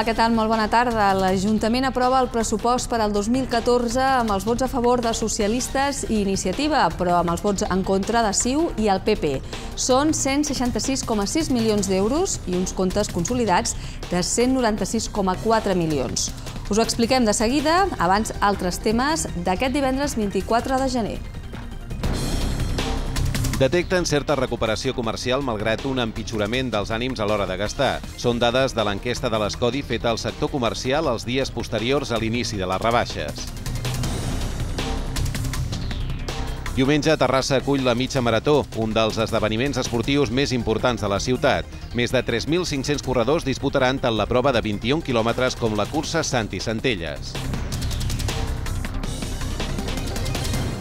Hola, què tal? Molt bona tarda. L'Ajuntament aprova el pressupost per al 2014 amb els vots a favor de socialistes i iniciativa, però amb els vots en contra de CiU i el PP. Són 166,6 milions d'euros i uns comptes consolidats de 196,4 milions. Us ho expliquem de seguida, abans altres temes d'aquest divendres 24 de gener detecten certa recuperació comercial malgrat un empitjorament dels ànims a l'hora de gastar. Són dades de l'enquesta de l'Escodi feta al sector comercial els dies posteriors a l'inici de les rebaixes. Diumenge, Terrassa acull la mitja marató, un dels esdeveniments esportius més importants de la ciutat. Més de 3.500 corredors disputaran tant la prova de 21 quilòmetres com la cursa Santi Centelles.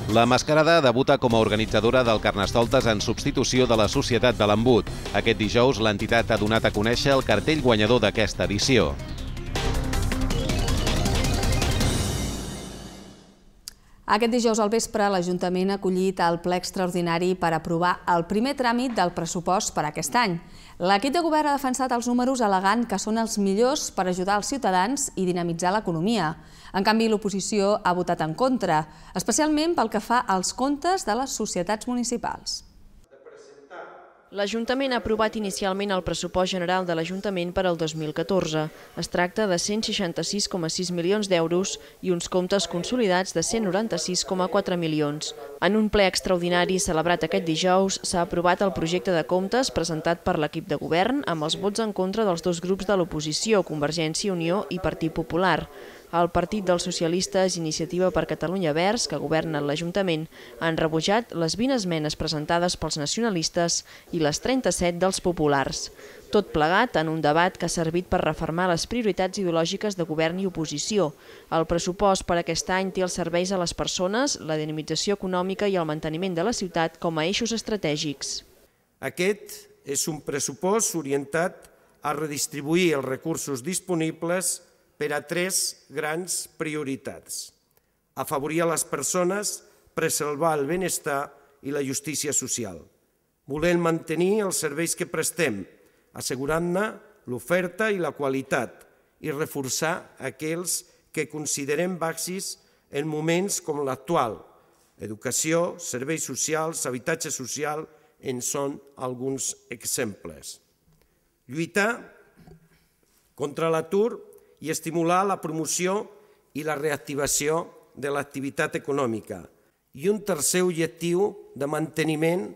La Mascarada debuta com a organitzadora del Carnestoltes en substitució de la Societat de l'Embut. Aquest dijous l'entitat ha donat a conèixer el cartell guanyador d'aquesta edició. Aquest dijous al vespre, l'Ajuntament ha acollit el ple extraordinari per aprovar el primer tràmit del pressupost per aquest any. L'equip de govern ha defensat els números alegant que són els millors per ajudar els ciutadans i dinamitzar l'economia. En canvi, l'oposició ha votat en contra, especialment pel que fa als comptes de les societats municipals. L'Ajuntament ha aprovat inicialment el pressupost general de l'Ajuntament per al 2014. Es tracta de 166,6 milions d'euros i uns comptes consolidats de 196,4 milions. En un ple extraordinari celebrat aquest dijous s'ha aprovat el projecte de comptes presentat per l'equip de govern amb els vots en contra dels dos grups de l'oposició, Convergència i Unió i Partit Popular. El Partit dels Socialistes Iniciativa per Catalunya Verds, que governa l'Ajuntament, han rebutjat les 20 esmenes presentades pels nacionalistes i les 37 dels populars. Tot plegat en un debat que ha servit per reformar les prioritats ideològiques de govern i oposició. El pressupost per aquest any té els serveis a les persones, la dinamització econòmica i el manteniment de la ciutat com a eixos estratègics. Aquest és un pressupost orientat a redistribuir els recursos disponibles per a tres grans prioritats. Afavorir a les persones, preservar el benestar i la justícia social. Volem mantenir els serveis que prestem, assegurant-ne l'oferta i la qualitat i reforçar aquells que considerem baxis en moments com l'actual. Educació, serveis socials, habitatge social en són alguns exemples. Lluitar contra l'atur i estimular la promoció i la reactivació de l'activitat econòmica. I un tercer objectiu de manteniment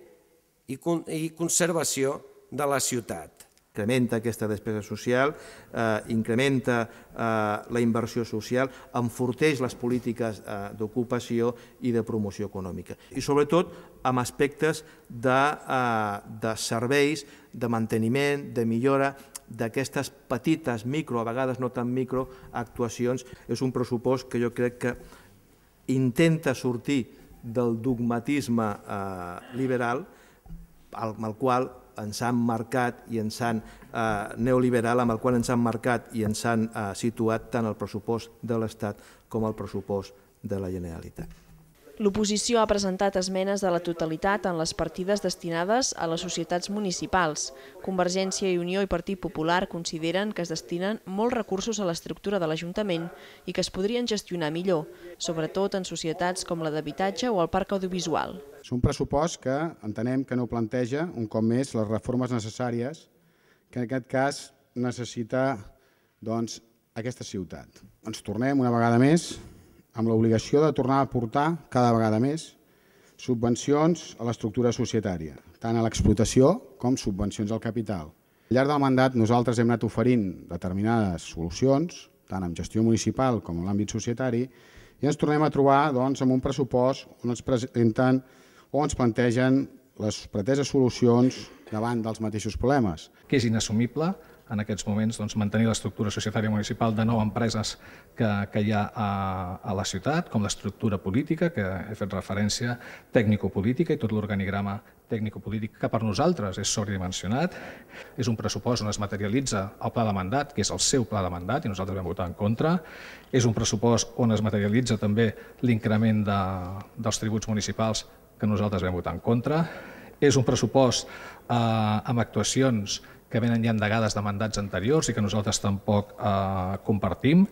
i, i conservació de la ciutat. Incrementa aquesta despesa social, eh, incrementa eh, la inversió social, enforteix les polítiques eh, d'ocupació i de promoció econòmica. I sobretot amb aspectes de, eh, de serveis, de manteniment, de millora, d'aquestes petites micro, a vegades no tan micro, actuacions. És un pressupost que jo crec que intenta sortir del dogmatisme eh, liberal amb el qual ens han marcat i ens han eh, neoliberal, amb el qual ens han marcat i ens han eh, situat tant el pressupost de l'Estat com el pressupost de la Generalitat. L'oposició ha presentat esmenes de la totalitat en les partides destinades a les societats municipals. Convergència i Unió i Partit Popular consideren que es destinen molts recursos a l'estructura de l'Ajuntament i que es podrien gestionar millor, sobretot en societats com la d'habitatge o el parc audiovisual. És un pressupost que entenem que no planteja un cop més les reformes necessàries que en aquest cas necessita doncs, aquesta ciutat. Ens tornem una vegada més amb l'obligació de tornar a portar cada vegada més subvencions a l'estructura societària, tant a l'explotació com subvencions al capital. Al llarg del mandat nosaltres hem anat oferint determinades solucions, tant en gestió municipal com en l'àmbit societari, i ens tornem a trobar doncs, amb un pressupost on ens presenten o ens plantegen les preteses solucions davant dels mateixos problemes. Que és inassumible en aquests moments doncs, mantenir l'estructura societària municipal de nou empreses que, que hi ha a, a la ciutat, com l'estructura política, que he fet referència, tècnico-política i tot l'organigrama tècnico-polític que per nosaltres és sobredimensionat. És un pressupost on es materialitza el pla de mandat, que és el seu pla de mandat, i nosaltres vam votar en contra. És un pressupost on es materialitza també l'increment de, dels tributs municipals, que nosaltres vam votar en contra. És un pressupost eh, amb actuacions que venen ja endegades de mandats anteriors i que nosaltres tampoc eh, compartim.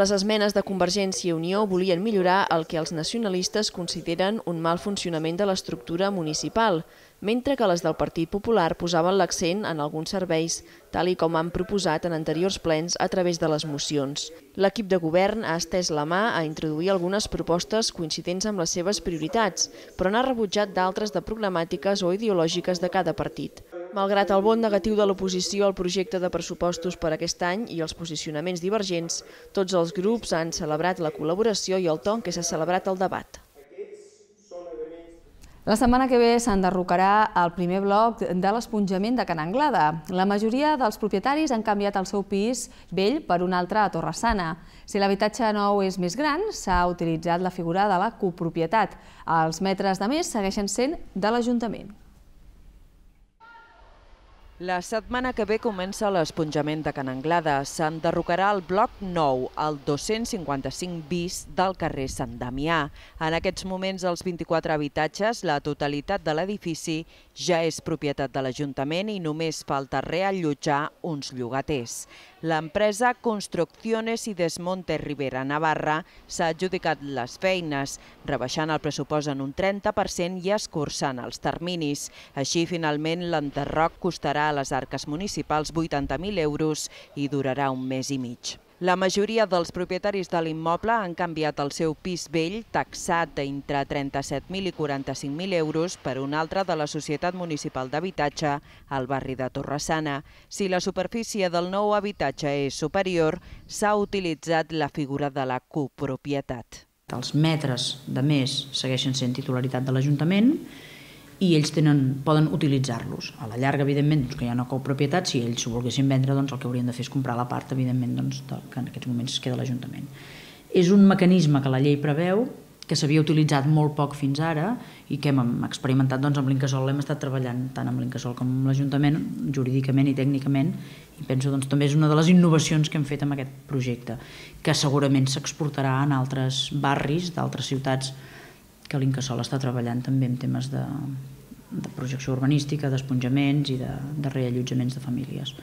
Les esmenes de Convergència i Unió volien millorar el que els nacionalistes consideren un mal funcionament de l'estructura municipal, mentre que les del Partit Popular posaven l'accent en alguns serveis, tal i com han proposat en anteriors plens a través de les mocions. L'equip de govern ha estès la mà a introduir algunes propostes coincidents amb les seves prioritats, però n'ha rebutjat d'altres de problemàtiques o ideològiques de cada partit. Malgrat el bon negatiu de l'oposició al projecte de pressupostos per aquest any i els posicionaments divergents, tots els grups han celebrat la col·laboració i el to en què s'ha celebrat el debat. La setmana que ve s'enderrocarà el primer bloc de l'esponjament de Can Anglada. La majoria dels propietaris han canviat el seu pis vell per un altre a Sana. Si l'habitatge nou és més gran, s'ha utilitzat la figura de la copropietat. Els metres de més segueixen sent de l'Ajuntament. La setmana que ve comença l'esponjament de Can Anglada. S'enderrocarà el bloc 9, al 255 bis del carrer Sant Damià. En aquests moments, els 24 habitatges, la totalitat de l'edifici, ja és propietat de l'Ajuntament i només falta reallotjar uns llogaters. L'empresa Construcciones i Desmonte Rivera Navarra s'ha adjudicat les feines, rebaixant el pressupost en un 30% i escurçant els terminis. Així, finalment, l'enterroc costarà a les arques municipals 80.000 euros i durarà un mes i mig. La majoria dels propietaris de l'immoble han canviat el seu pis vell taxat d'entre 37.000 i 45.000 euros per un altre de la Societat Municipal d'Habitatge al barri de Torressana. Si la superfície del nou habitatge és superior, s'ha utilitzat la figura de la copropietat. Els metres de més segueixen sent titularitat de l'Ajuntament, i ells tenen, poden utilitzar-los. A la llarga, evidentment, doncs, que hi ha una copropietat, si ells s'ho volguessin vendre, doncs, el que haurien de fer és comprar la part, evidentment, doncs, de, que en aquests moments es queda l'Ajuntament. És un mecanisme que la llei preveu, que s'havia utilitzat molt poc fins ara i que hem experimentat doncs, amb l'Incasol, hem estat treballant tant amb l'Incasol com amb l'Ajuntament, jurídicament i tècnicament, i penso doncs, també és una de les innovacions que hem fet amb aquest projecte, que segurament s'exportarà en altres barris, d'altres ciutats que l'Incasol està treballant també en temes de, de projecció urbanística, d'esponjaments i de, de reallotjaments de famílies.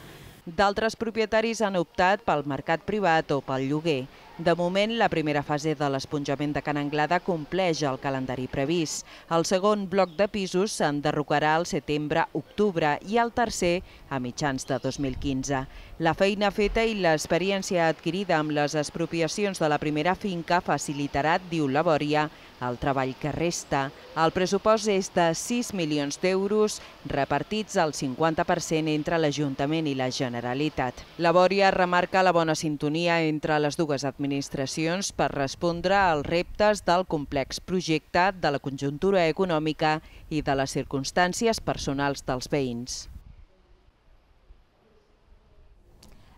D'altres propietaris han optat pel mercat privat o pel lloguer. De moment, la primera fase de l'esponjament de Can Anglada compleix el calendari previst. El segon bloc de pisos s'enderrocarà al setembre-octubre i el tercer a mitjans de 2015. La feina feta i l'experiència adquirida amb les expropiacions de la primera finca facilitarà, diu la Bòria, el treball que resta, el pressupost és de 6 milions d'euros, repartits al 50% entre l'Ajuntament i la Generalitat. La Bòria remarca la bona sintonia entre les dues administracions per respondre als reptes del complex projecte, de la conjuntura econòmica i de les circumstàncies personals dels veïns.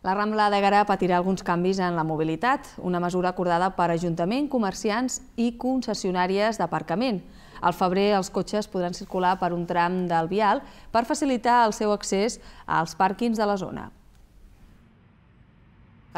La Rambla de Garà patirà alguns canvis en la mobilitat, una mesura acordada per Ajuntament, comerciants i concessionàries d'aparcament. Al febrer els cotxes podran circular per un tram del vial per facilitar el seu accés als pàrquings de la zona.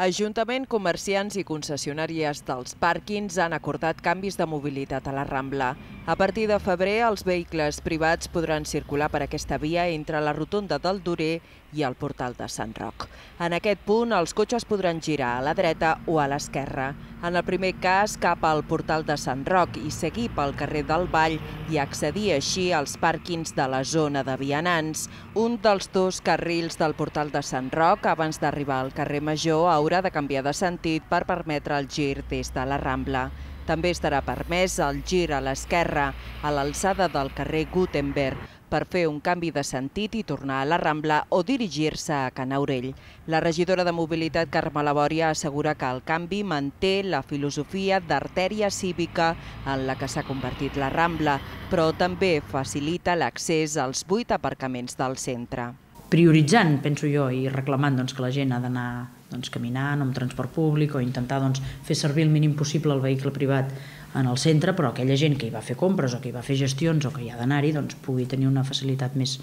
Ajuntament, comerciants i concessionàries dels pàrquings han acordat canvis de mobilitat a la Rambla. A partir de febrer, els vehicles privats podran circular per aquesta via entre la rotonda del Durer i el portal de Sant Roc. En aquest punt, els cotxes podran girar a la dreta o a l'esquerra. En el primer cas, cap al portal de Sant Roc i seguir pel carrer del Vall i accedir així als pàrquings de la zona de vianants. Un dels dos carrils del portal de Sant Roc, abans d'arribar al carrer Major, haurà de canviar de sentit per permetre el gir des de la Rambla. També estarà permès el gir a l'esquerra, a l'alçada del carrer Gutenberg, per fer un canvi de sentit i tornar a la Rambla o dirigir-se a Canaurell. La regidora de Mobilitat, Carme Labòria, assegura que el canvi manté la filosofia d'artèria cívica en la que s'ha convertit la Rambla, però també facilita l'accés als vuit aparcaments del centre. Prioritzant, penso jo, i reclamant doncs, que la gent ha d'anar doncs, caminant o amb transport públic o intentar doncs, fer servir el mínim possible el vehicle privat en el centre, però aquella gent que hi va fer compres o que hi va fer gestions o que hi ha d'anar-hi doncs, pugui tenir una facilitat més,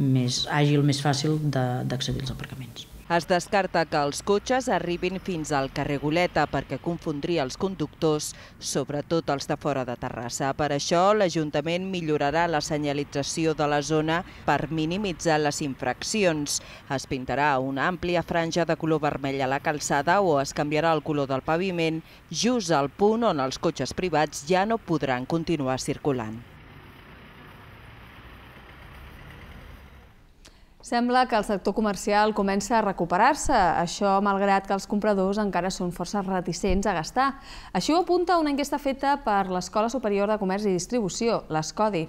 més àgil, més fàcil d'accedir als aparcaments. Es descarta que els cotxes arribin fins al carrer Goleta perquè confondria els conductors, sobretot els de fora de Terrassa. Per això, l'Ajuntament millorarà la senyalització de la zona per minimitzar les infraccions. Es pintarà una àmplia franja de color vermell a la calçada o es canviarà el color del paviment just al punt on els cotxes privats ja no podran continuar circulant. Sembla que el sector comercial comença a recuperar-se, això malgrat que els compradors encara són força reticents a gastar. Això ho apunta una enquesta feta per l'Escola Superior de Comerç i Distribució, l'ESCODI.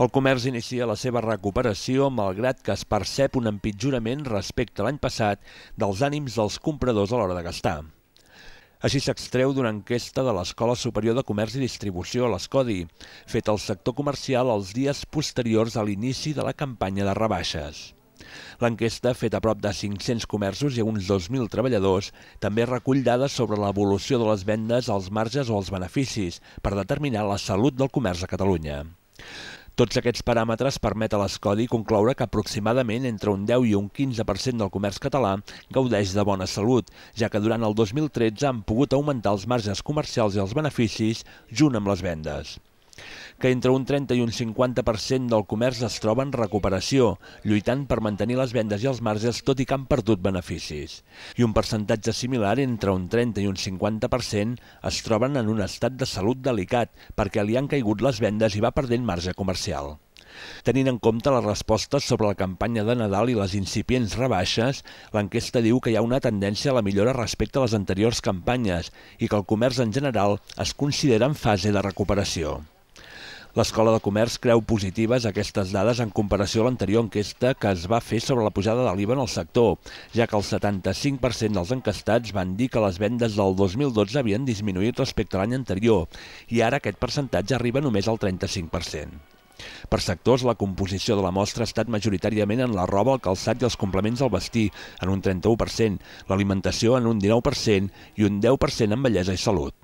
El comerç inicia la seva recuperació malgrat que es percep un empitjorament respecte a l'any passat dels ànims dels compradors a l'hora de gastar. Així s'extreu d'una enquesta de l'Escola Superior de Comerç i Distribució, l'ESCODI, fet al sector comercial els dies posteriors a l'inici de la campanya de rebaixes. L'enquesta, feta a prop de 500 comerços i uns 2.000 treballadors, també recull dades sobre l'evolució de les vendes, els marges o els beneficis per determinar la salut del comerç a Catalunya. Tots aquests paràmetres permet a l'Escodi concloure que aproximadament entre un 10 i un 15% del comerç català gaudeix de bona salut, ja que durant el 2013 han pogut augmentar els marges comercials i els beneficis junt amb les vendes que entre un 30 i un 50% del comerç es troba en recuperació, lluitant per mantenir les vendes i els marges tot i que han perdut beneficis. I un percentatge similar, entre un 30 i un 50%, es troben en un estat de salut delicat perquè li han caigut les vendes i va perdent marge comercial. Tenint en compte les respostes sobre la campanya de Nadal i les incipients rebaixes, l'enquesta diu que hi ha una tendència a la millora respecte a les anteriors campanyes i que el comerç en general es considera en fase de recuperació. L'Escola de Comerç creu positives aquestes dades en comparació a l'anterior enquesta que es va fer sobre la pujada de l'IVA en el sector, ja que el 75% dels encastats van dir que les vendes del 2012 havien disminuït respecte a l'any anterior i ara aquest percentatge arriba només al 35%. Per sectors, la composició de la mostra ha estat majoritàriament en la roba, el calçat i els complements al vestir, en un 31%, l'alimentació en un 19% i un 10% en bellesa i salut.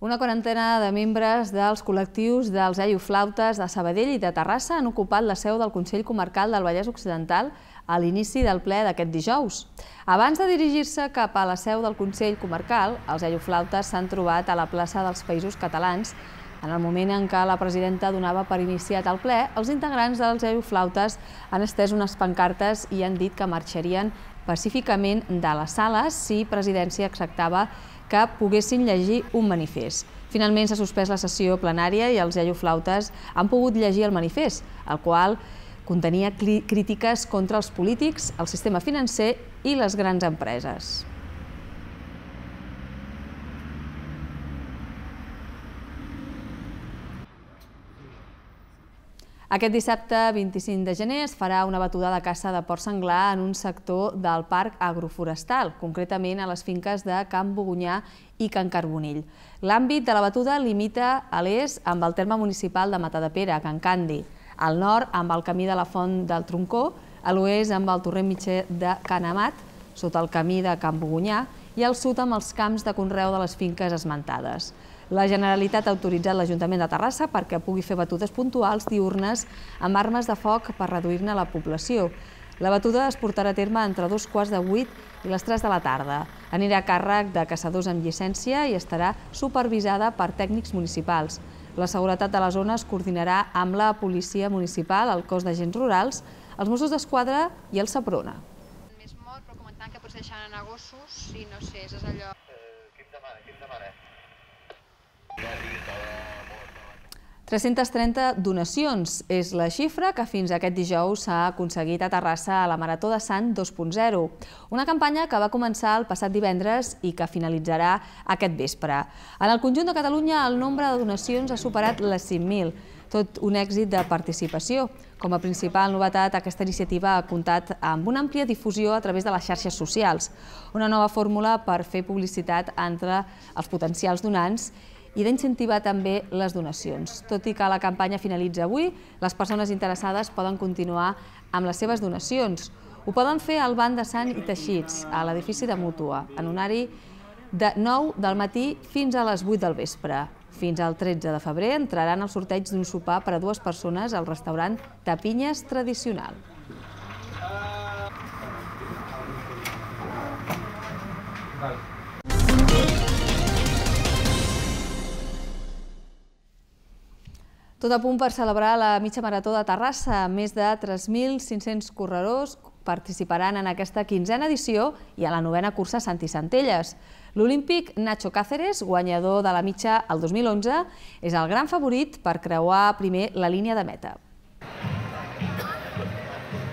Una quarantena de membres dels col·lectius dels Aioflautes de Sabadell i de Terrassa han ocupat la seu del Consell Comarcal del Vallès Occidental a l'inici del ple d'aquest dijous. Abans de dirigir-se cap a la seu del Consell Comarcal, els Aioflautes s'han trobat a la plaça dels Països Catalans en el moment en què la presidenta donava per iniciat el ple, els integrants dels Euflautes han estès unes pancartes i han dit que marxarien pacíficament de les sales si presidència acceptava que poguessin llegir un manifest. Finalment s'ha suspès la sessió plenària i els iaioflautes han pogut llegir el manifest, el qual contenia crítiques contra els polítics, el sistema financer i les grans empreses. Aquest dissabte 25 de gener es farà una batuda de caça de porc senglar en un sector del Parc Agroforestal, concretament a les finques de Camp Bogunyà i Can Carbonell. L'àmbit de la batuda limita a l'est amb el terme municipal de Matadepera, Can Candi, al nord amb el camí de la Font del Troncó, a l'oest amb el torrent mitjà de Can Amat, sota el camí de Can Bogunyà, i al sud amb els camps de conreu de les finques esmentades. La Generalitat ha autoritzat l'Ajuntament de Terrassa perquè pugui fer batudes puntuals diurnes amb armes de foc per reduir-ne la població. La batuda es portarà a terme entre dos quarts de vuit i les tres de la tarda. Anirà a càrrec de caçadors amb llicència i estarà supervisada per tècnics municipals. La seguretat de la zona es coordinarà amb la policia municipal, el cos d'agents rurals, els Mossos d'Esquadra i el Saprona. Més mort, però comentant que potser deixaran a gossos i no sé, és allò... 330 donacions és la xifra que fins aquest dijous s'ha aconseguit a Terrassa a la Marató de Sant 2.0, una campanya que va començar el passat divendres i que finalitzarà aquest vespre. En el conjunt de Catalunya el nombre de donacions ha superat les 5.000, tot un èxit de participació. Com a principal novetat, aquesta iniciativa ha comptat amb una àmplia difusió a través de les xarxes socials, una nova fórmula per fer publicitat entre els potencials donants i i d'incentivar també les donacions. Tot i que la campanya finalitza avui, les persones interessades poden continuar amb les seves donacions. Ho poden fer al banc de sang i Teixits, a l'edifici de Mútua, en un horari de 9 del matí fins a les 8 del vespre. Fins al 13 de febrer entraran al sorteig d'un sopar per a dues persones al restaurant Tapinyes Tradicional. Vale. Tot a punt per celebrar la mitja marató de Terrassa. Més de 3.500 corredors participaran en aquesta quinzena edició i a la novena cursa Santi Centelles. L'olímpic Nacho Cáceres, guanyador de la mitja el 2011, és el gran favorit per creuar primer la línia de meta.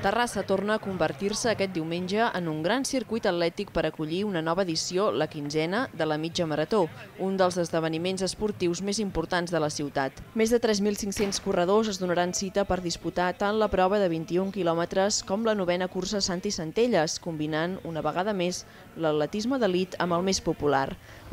Terrassa torna a convertir-se aquest diumenge en un gran circuit atlètic per acollir una nova edició, la quinzena, de la mitja marató, un dels esdeveniments esportius més importants de la ciutat. Més de 3.500 corredors es donaran cita per disputar tant la prova de 21 quilòmetres com la novena cursa Santi Centelles, combinant una vegada més l'atletisme d'elit amb el més popular.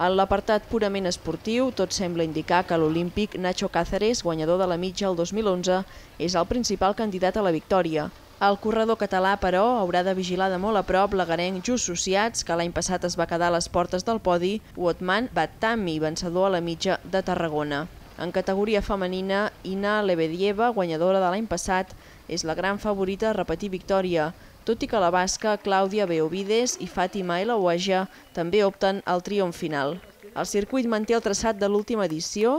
En l'apartat purament esportiu, tot sembla indicar que l'olímpic Nacho Cáceres, guanyador de la mitja el 2011, és el principal candidat a la victòria. El corredor català, però, haurà de vigilar de molt a prop l'agarenc Just Sociats, que l'any passat es va quedar a les portes del podi, Wotman Batami, vencedor a la mitja de Tarragona. En categoria femenina, Ina Lebedieva, guanyadora de l'any passat, és la gran favorita a repetir victòria, tot i que la basca Clàudia Beovides i Fàtima Elauaja també opten al triomf final. El circuit manté el traçat de l'última edició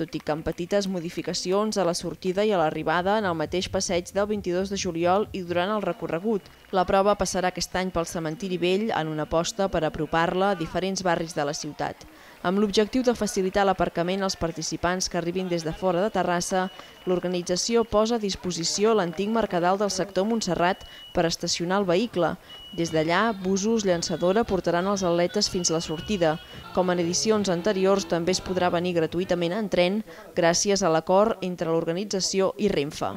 tot i que amb petites modificacions a la sortida i a l'arribada en el mateix passeig del 22 de juliol i durant el recorregut. La prova passarà aquest any pel cementiri vell en una aposta per apropar-la a diferents barris de la ciutat. Amb l'objectiu de facilitar l'aparcament als participants que arribin des de fora de Terrassa, l'organització posa a disposició l'antic mercadal del sector Montserrat per estacionar el vehicle. Des d'allà, busos, llançadora portaran els atletes fins a la sortida. Com en edicions anteriors, també es podrà venir gratuïtament en tren gràcies a l'acord entre l'organització i Renfe.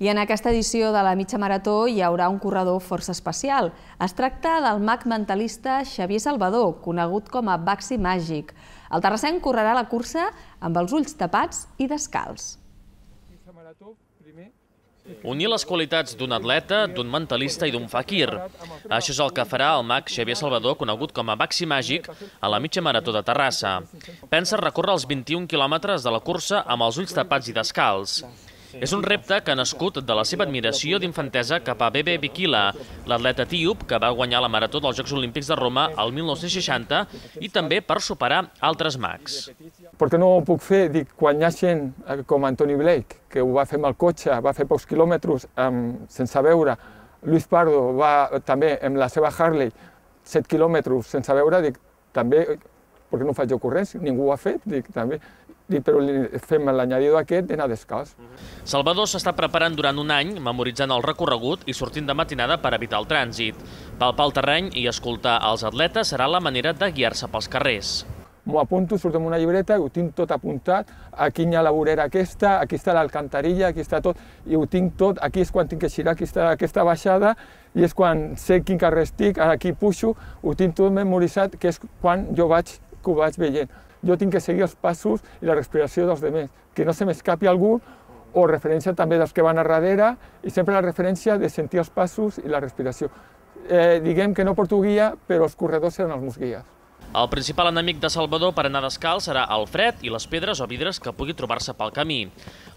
I en aquesta edició de la mitja marató hi haurà un corredor força especial. Es tracta del mag mentalista Xavier Salvador, conegut com a Baxi Màgic. El terrassenc correrà la cursa amb els ulls tapats i descalç. Unir les qualitats d'un atleta, d'un mentalista i d'un fakir. Això és el que farà el mag Xavier Salvador, conegut com a Baxi Màgic, a la mitja marató de Terrassa. Pensa recórrer els 21 quilòmetres de la cursa amb els ulls tapats i descalç. És un repte que ha nascut de la seva admiració d'infantesa cap a Bebe Bikila, l'atleta tíop que va guanyar la marató dels Jocs Olímpics de Roma el 1960 i també per superar altres mags. Per què no ho puc fer? Dic, ha gent eh, com Anthony Blake, que ho va fer amb el cotxe, va fer pocs quilòmetres amb, sense veure. Luis Pardo va també amb la seva Harley 7 quilòmetres sense veure, dic, també eh, per què no faig jo corrents, ningú ho ha fet, dic, també però fem l'anyadido aquest d'anar descalç. Salvador s'està preparant durant un any, memoritzant el recorregut i sortint de matinada per evitar el trànsit. Palpar el terreny i escoltar els atletes serà la manera de guiar-se pels carrers. M'ho apunto, surto amb una llibreta i ho tinc tot apuntat, aquí hi ha la vorera aquesta, aquí està l'alcantarilla, aquí està tot, i ho tinc tot, aquí és quan tinc que girar, aquí està aquesta baixada, i és quan sé quin carrer estic, aquí puxo, ho tinc tot memoritzat, que és quan jo vaig, que ho vaig veient jo tinc que seguir els passos i la respiració dels altres, que no se m'escapi algú o referència també dels que van a darrere i sempre la referència de sentir els passos i la respiració. Eh, diguem que no porto guia, però els corredors seran els meus guies. El principal enemic de Salvador per anar descalç serà el fred i les pedres o vidres que pugui trobar-se pel camí.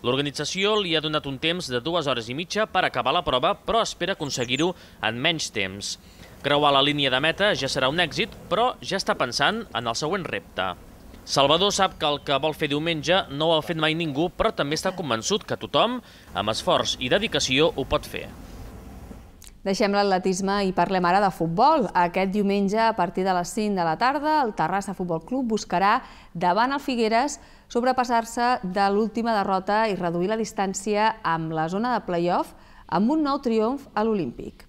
L'organització li ha donat un temps de dues hores i mitja per acabar la prova, però espera aconseguir-ho en menys temps. Creuar la línia de meta ja serà un èxit, però ja està pensant en el següent repte. Salvador sap que el que vol fer diumenge no ho ha fet mai ningú, però també està convençut que tothom, amb esforç i dedicació, ho pot fer. Deixem l'atletisme i parlem ara de futbol. Aquest diumenge, a partir de les 5 de la tarda, el Terrassa Futbol Club buscarà, davant el Figueres, sobrepassar-se de l'última derrota i reduir la distància amb la zona de play-off amb un nou triomf a l'Olímpic.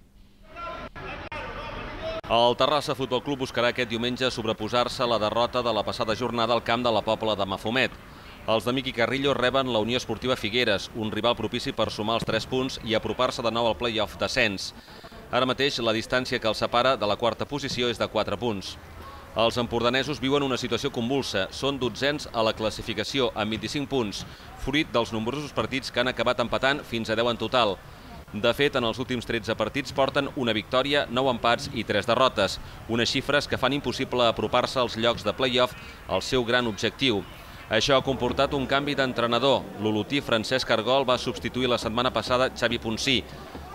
El Terrassa Futbol Club buscarà aquest diumenge sobreposar-se a la derrota de la passada jornada al camp de la Pobla de Mafumet. Els de Miqui Carrillo reben la Unió Esportiva Figueres, un rival propici per sumar els 3 punts i apropar-se de nou al play-off Sens. Ara mateix, la distància que els separa de la quarta posició és de 4 punts. Els empordanesos viuen una situació convulsa. Són dotzens a la classificació, amb 25 punts, fruit dels nombrosos partits que han acabat empatant fins a 10 en total. De fet, en els últims 13 partits porten una victòria, 9 empats i 3 derrotes, unes xifres que fan impossible apropar-se als llocs de play-off, el seu gran objectiu. Això ha comportat un canvi d'entrenador. L'olotí Francesc Argol va substituir la setmana passada Xavi Ponsí.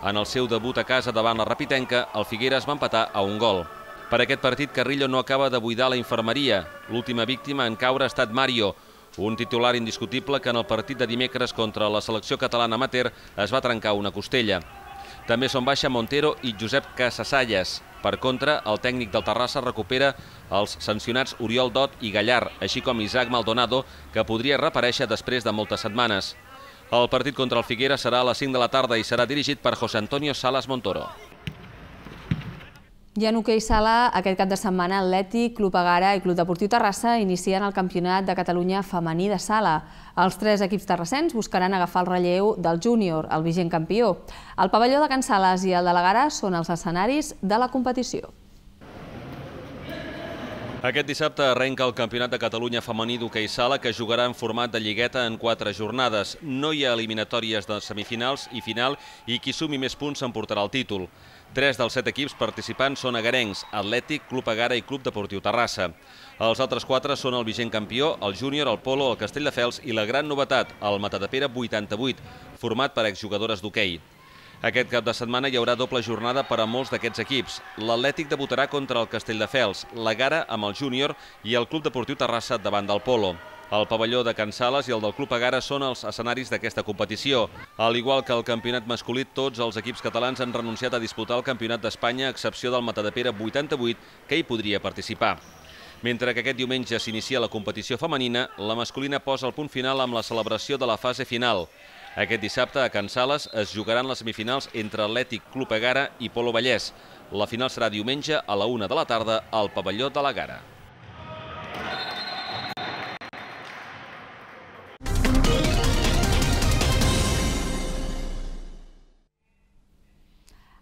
En el seu debut a casa davant la Rapitenca, el Figueres va empatar a un gol. Per aquest partit, Carrillo no acaba de buidar la infermeria. L'última víctima en caure ha estat Mario, un titular indiscutible que en el partit de dimecres contra la selecció catalana amateur es va trencar una costella. També són baixa Montero i Josep Casasalles. Per contra, el tècnic del Terrassa recupera els sancionats Oriol Dot i Gallar, així com Isaac Maldonado, que podria reparèixer després de moltes setmanes. El partit contra el Figuera serà a les 5 de la tarda i serà dirigit per José Antonio Salas Montoro. I en hoquei sala, aquest cap de setmana, Atleti, Club Agara i Club Deportiu Terrassa inicien el Campionat de Catalunya femení de sala. Els tres equips terrassens buscaran agafar el relleu del júnior, el vigent campió. El pavelló de Can Sales i el de la Gara són els escenaris de la competició. Aquest dissabte arrenca el Campionat de Catalunya femení d'hoquei sala que jugarà en format de lligueta en quatre jornades. No hi ha eliminatòries de semifinals i final i qui sumi més punts s'emportarà el títol. Tres dels set equips participants són agarencs, Atlètic, Club Agara i Club Deportiu Terrassa. Els altres quatre són el vigent campió, el júnior, el polo, el Castelldefels i la gran novetat, el Matadepera 88, format per exjugadores d'hoquei. Aquest cap de setmana hi haurà doble jornada per a molts d'aquests equips. L'Atlètic debutarà contra el Castelldefels, la Gara amb el júnior i el Club Deportiu Terrassa davant del Polo. El pavelló de Can Sales i el del Club Agara són els escenaris d'aquesta competició. Al igual que el campionat masculí, tots els equips catalans han renunciat a disputar el campionat d'Espanya, a excepció del Matadepera 88, que hi podria participar. Mentre que aquest diumenge s'inicia la competició femenina, la masculina posa el punt final amb la celebració de la fase final. Aquest dissabte a Can Sales es jugaran les semifinals entre Atlètic Club Agara i Polo Vallès. La final serà diumenge a la 1 de la tarda al pavelló de la Gara.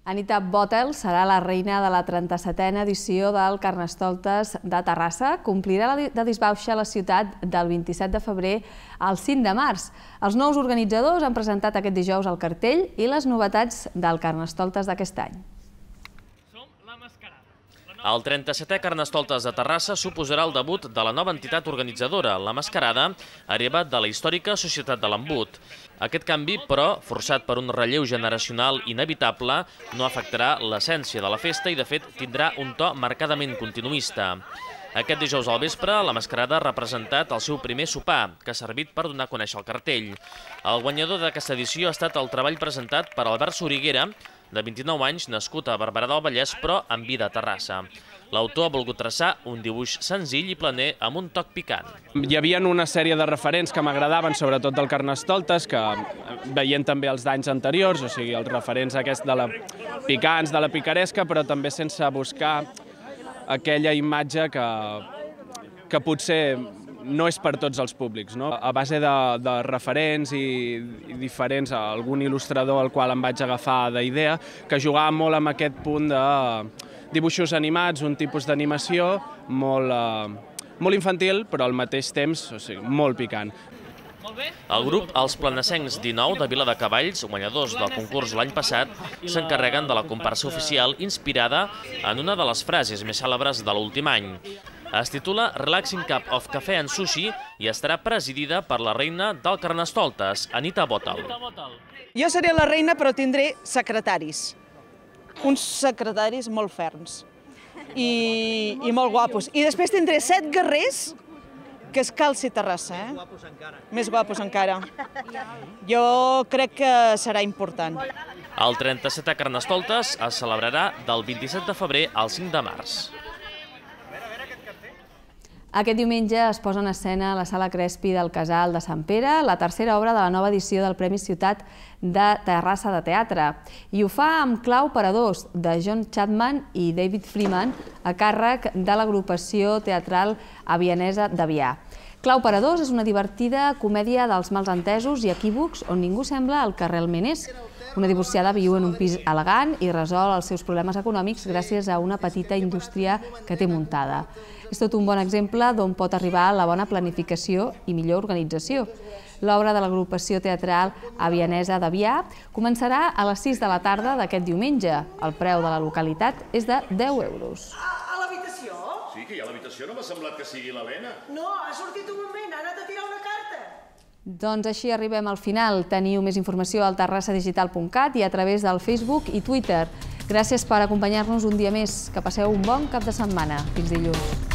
Anita Botel serà la reina de la 37a edició del Carnestoltes de Terrassa. Complirà de disbauxa la ciutat del 27 de febrer al 5 de març. Els nous organitzadors han presentat aquest dijous el cartell i les novetats del Carnestoltes d'aquest any. El 37è Carnestoltes de Terrassa suposarà el debut de la nova entitat organitzadora, la Mascarada, arribat de la històrica Societat de l'Embut. Aquest canvi, però, forçat per un relleu generacional inevitable, no afectarà l'essència de la festa i, de fet, tindrà un to marcadament continuista. Aquest dijous al vespre, la Mascarada ha representat el seu primer sopar, que ha servit per donar a conèixer el cartell. El guanyador d'aquesta edició ha estat el treball presentat per Albert Soriguera, de 29 anys, nascut a Barberà del Vallès, però amb vida a Terrassa. L'autor ha volgut traçar un dibuix senzill i planer amb un toc picant. Hi havia una sèrie de referents que m'agradaven, sobretot del Carnestoltes, que veient també els d'anys anteriors, o sigui, els referents aquests de la picants, de la picaresca, però també sense buscar aquella imatge que, que potser no és per tots els públics. No? A base de, de referents i, i diferents, algun il·lustrador al qual em vaig agafar d'idea, que jugava molt amb aquest punt de dibuixos animats, un tipus d'animació molt, eh, molt infantil, però al mateix temps o sigui, molt picant. El grup Els Planescencs 19 de Vila de Cavalls, guanyadors del concurs l'any passat, s'encarreguen de la comparsa oficial inspirada en una de les frases més cèlebres de l'últim any. Es titula Relaxing Cup of Café and Sushi i estarà presidida per la reina del Carnestoltes, Anita Botal. Jo seré la reina però tindré secretaris, uns secretaris molt ferms i, i molt guapos. I després tindré set guerrers que és calci Terrassa, eh? Més guapos encara. Més guapos encara. Jo crec que serà important. El 37 a Carnestoltes es celebrarà del 27 de febrer al 5 de març. Aquest diumenge es posa en escena a la Sala Crespi del Casal de Sant Pere la tercera obra de la nova edició del Premi Ciutat de Terrassa de Teatre. I ho fa amb clau per a dos, de John Chapman i David Freeman, a càrrec de l'agrupació teatral avianesa d'Avià. Clau per a dos és una divertida comèdia dels malentesos i equívocs on ningú sembla el que realment és, una divorciada viu en un pis elegant i resol els seus problemes econòmics gràcies a una petita indústria que té muntada. És tot un bon exemple d'on pot arribar la bona planificació i millor organització. L'obra de l'agrupació teatral avianesa d'Avià començarà a les 6 de la tarda d'aquest diumenge. El preu de la localitat és de 10 euros. A, l'habitació? Sí, que hi ha l'habitació. No m'ha semblat que sigui l'Helena. No, ha sortit un moment, ha anat a tirar una carta. Doncs així arribem al final. Teniu més informació al terrassadigital.cat i a través del Facebook i Twitter. Gràcies per acompanyar-nos un dia més. Que passeu un bon cap de setmana. Fins dilluns.